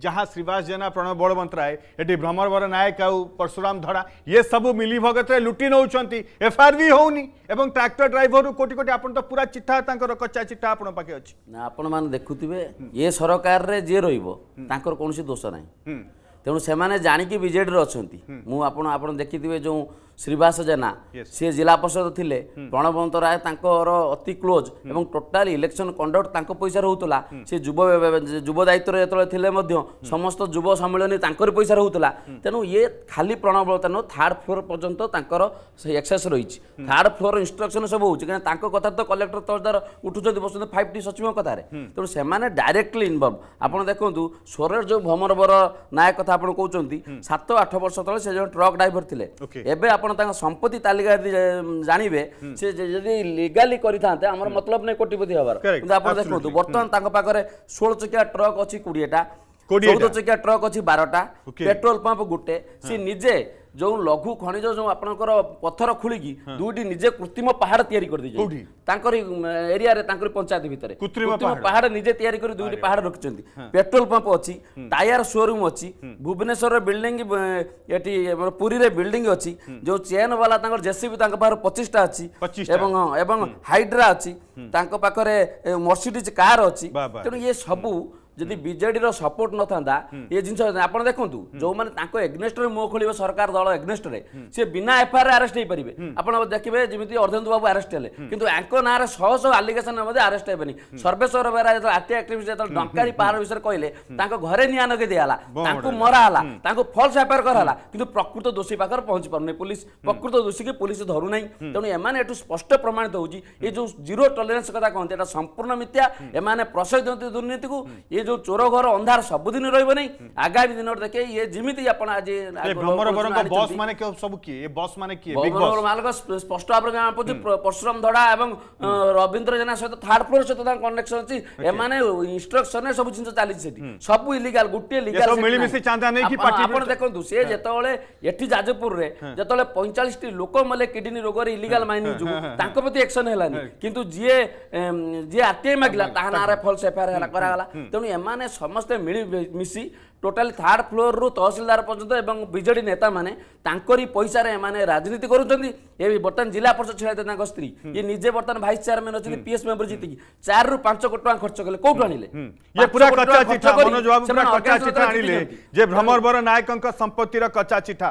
जहाँ श्रीवास जेना प्रणव बड़बंतराय ये भ्रमरवर नायक आउ परशुराम धड़ा ये सब मिली भगत लुटी नौ एफआरवी होनी एवं ट्रैक्टर ड्राइवर रु कोटी कोटी आप तो पूरा चिट्ठा कच्चा चिट्ठा आपन पाके अछि ना आपन ये सरकार रे जे रहिबो कौन कोनोसी दोष नाही ତେଣୁ ସେମାନେ ଜାଣିକି ବିଜେଡ଼ିରେ ଅଛନ୍ତି ମୁଁ ଆପଣ ଆପଣ ଦେଖିଥିବେ ଶ୍ରୀବାସ ଜେନା ସିଏ ଜିଲ୍ଲା ପରିଷଦ ଥିଲେ ପ୍ରଣବନ୍ତ ରାୟ ତାଙ୍କର ଅତି କ୍ଲୋଜ୍ ଏବଂ ଟୋଟାଲି ଇଲେକ୍ସନ୍ କଣ୍ଡକ୍ଟ ତାଙ୍କ ପଇସା ରହୁଥିଲା ସେ ଯୁବ ଯୁବ ଦାୟିତ୍ୱରେ ଯେତେବେଳେ ଥିଲେ ମଧ୍ୟ ସମସ୍ତ ଯୁବ ସମ୍ମିଳନୀ ତାଙ୍କର ପଇସା ରହୁଥିଲା ତେଣୁ ଇଏ ଖାଲି ପ୍ରଣବତ ନୁହଁ ଥାର୍ଡ଼ ଫ୍ଲୋର୍ ପର୍ଯ୍ୟନ୍ତ ତାଙ୍କର ସେ ଏକ୍ସେସ୍ ରହିଛି ଥାର୍ଡ଼ ଫ୍ଲୋର୍ ଇନ୍ଷ୍ଟ୍ରକ୍ସନ୍ ସବୁ ହେଉଛି କାରଣ ତାଙ୍କ କଥା ତ କଲେକ୍ଟର ତଳଦାର ଉଠୁଛନ୍ତି ବସୁଛନ୍ତି ଫାଇଭ୍ ଟି ସଚିବଙ୍କ କଥାରେ ତେଣୁ ସେମାନେ ଡାଇରେକ୍ଟଲି ଇନଭଲ୍ଭ ଆପଣ ଦେଖନ୍ତୁ ସ୍ୱରର ଯେଉଁ ଭ୍ରମରବର ନାୟକ କଥା ଆପଣ କହୁଛନ୍ତି ସାତ ଆଠ ବର୍ଷ ତଳେ ସେ ଜଣେ ଟ୍ରକ୍ ଡ୍ରାଇଭର ଥିଲେ ଏବେ ଆପଣ ଆପଣ ତାଙ୍କ ସମ୍ପତ୍ତି ତାଲିକା ଯଦି ଜାଣିବେ ସେ ଯଦି ଲିଗାଲି କରିଥାନ୍ତେ ଆମର ମତଲବ ନାହିଁ କୋଟିପତି ହେବାର କିନ୍ତୁ ଆପଣ ଦେଖନ୍ତୁ ବର୍ତ୍ତମାନ ତାଙ୍କ ପାଖରେ ଷୋହଳ ଚକିଆ ଟ୍ରକ୍ ଅଛି କୋଡ଼ିଏଟା চৌদ ଚକିଆ ଟ୍ରକ୍ ଅଛି ବାରଟା ପେଟ୍ରୋଲ ପମ୍ପ ଗୋଟେ ସେ ନିଜେ ଯେଉଁ ଲଘୁ ଖଣିଜ ଯେଉଁ ଆପଣଙ୍କର ପଥର ଖୋଳିକି ଦୁଇଟି ନିଜେ କୃତ୍ରିମ ପାହାଡ଼ ତିଆରି କରିଦେଇଛନ୍ତି ତାଙ୍କରି ଏରିଆରେ ତାଙ୍କରି ପଞ୍ଚାୟତ ଭିତରେ କୃତ୍ରିମ ପାହାଡ଼ ନିଜେ ତିଆରି କରି ଦୁଇଟି ପାହାଡ଼ ରଖିଛନ୍ତି ପେଟ୍ରୋଲ ପମ୍ପ ଅଛି ଟାୟାର ସୋରୁମ୍ ଅଛି ଭୁବନେଶ୍ୱରରେ ବିଲ୍ଡିଂ ଏଠି ପୁରୀରେ ବିଲ୍ଡିଂ ଅଛି ଯେଉଁ ଚେନ୍ ବାଲା ତାଙ୍କର ଜେସିବି ତାଙ୍କ ପାଖରେ ପଚିଶଟା ଅଛି ଏବଂ ଏବଂ ହାଇଡ୍ରା ଅଛି ତାଙ୍କ ପାଖରେ ମର୍ସିଡିଜ୍ କାର୍ ଅଛି ତେଣୁ ଇଏ ସବୁ ଯଦି ବିଜେଡିର ସପୋର୍ଟ ନଥାନ୍ତା ଏ ଜିନିଷ ଆପଣ ଦେଖନ୍ତୁ ଯୋଉମାନେ ତାଙ୍କ ଏଗ୍ନେଷ୍ଟରେ ମୁହଁ ଖୋଲିବେ ସରକାର ଦଳ ଏଗ୍ନେଷ୍ଟରେ ସେ ବିନା ଏଫଆଇଆର୍ରେ ଆରେଷ୍ଟ ହେଇପାରିବେ ଆପଣ ଦେଖିବେ ଯେମିତି ଅର୍ଧେନ୍ଦୁ ବାବୁ ଆରେଷ୍ଟ ହେଲେ କିନ୍ତୁ ଆଙ୍କ ନାଁରେ ଶହ ଶହ ଆଲିଗେସନ୍ରେ ମଧ୍ୟ ଆରେଷ୍ଟ ହେବେନି ସର୍ବେଶ୍ୱର ବେହେରା ଯେତେବେଳେ ଆର୍ଟି ଆକ୍ଟିଭିଷ୍ଟ ଯେତେବେଳେ ଡଙ୍କାରୀ ପାହାଡ଼ ବିଷୟରେ କହିଲେ ତାଙ୍କ ଘରେ ନିଆଁ ଲଗେଇ ଦିଆହେଲା ତାଙ୍କୁ ମରାହେଲା ତାଙ୍କୁ ଫଲ୍ସ ଏଫଆଇଆର୍ କରାହେଲା କିନ୍ତୁ ପ୍ରକୃତ ଦୋଷୀ ପାଖରେ ପହଞ୍ଚି ପାରୁନି ପୋଲିସ ପ୍ରକୃତ ଦୋଷୀକି ପୋଲିସ ଧରୁନାହିଁ ତେଣୁ ଏମାନେ ଏଠୁ ସ୍ପଷ୍ଟ ପ୍ରମାଣିତ ହେଉଛି ଏ ଯେଉଁ ଜିରୋ ଟଲରେନ୍ସ କଥା କହନ୍ତି ଏଟା ସମ୍ପୂର୍ଣ୍ଣ ମିଥ୍ୟା ଏମାନେ ପ୍ରସାଦ ଦିଅନ୍ତି ଦୁର୍ନୀତିକୁ ଏ যে চোর ঘর অন্ধার সবুদিন রহব না আগামী দিন দেখে ইয়ে যেমি আপনার আজ বস মানে সব কি বস মানে কি ভ্রমর মালক স্পষ্ট ভাবে জানা পড়ছে পরশুরাম ধড়া এবং রবীন্দ্র জেনা সহ থার্ড ফ্লোর সহ তার কনেকশন আছে এমানে ইনস্ট্রকশন সব জিনিস চালিছে সেটি সব ইলিগাল গোটিয়ে লিগাল মিলিমিশি চাঁদা নেই পার্টি আপন দেখন্তু সে যেতবেলে এটি যাজপুরে যেতবেলে 45 টি লোক মলে কিডনি রোগরে ইলিগাল মাইনিং যোগ তাঙ্ক প্রতি অ্যাকশন হেলানি কিন্তু যিয়ে যিয়ে আরটিআই মাগিলা তাহা নারে ফলস এফআইআর হেলা করা গলা তেমনি এমানে সমস্তে মিলি মিশি টোটাল থার্ড ফ্লোর রু তহসিলদার পর্যন্ত এবং বিজেডি নেতা মানে তাঁকরি পয়সার এমানে রাজনীতি করছেন এ বর্তমান জেলা পরিষদ ছেড়াইতে তাঁর স্ত্রী ইয়ে নিজে বর্তমান ভাইস চেয়ারম্যান অনেক পিএস মেম্বর জিতিকি চার রু পাঁচ কোটি টাকা খরচ কলে কোটু আনিলে যে ভ্রমর বর সম্পত্তির কচা চিঠা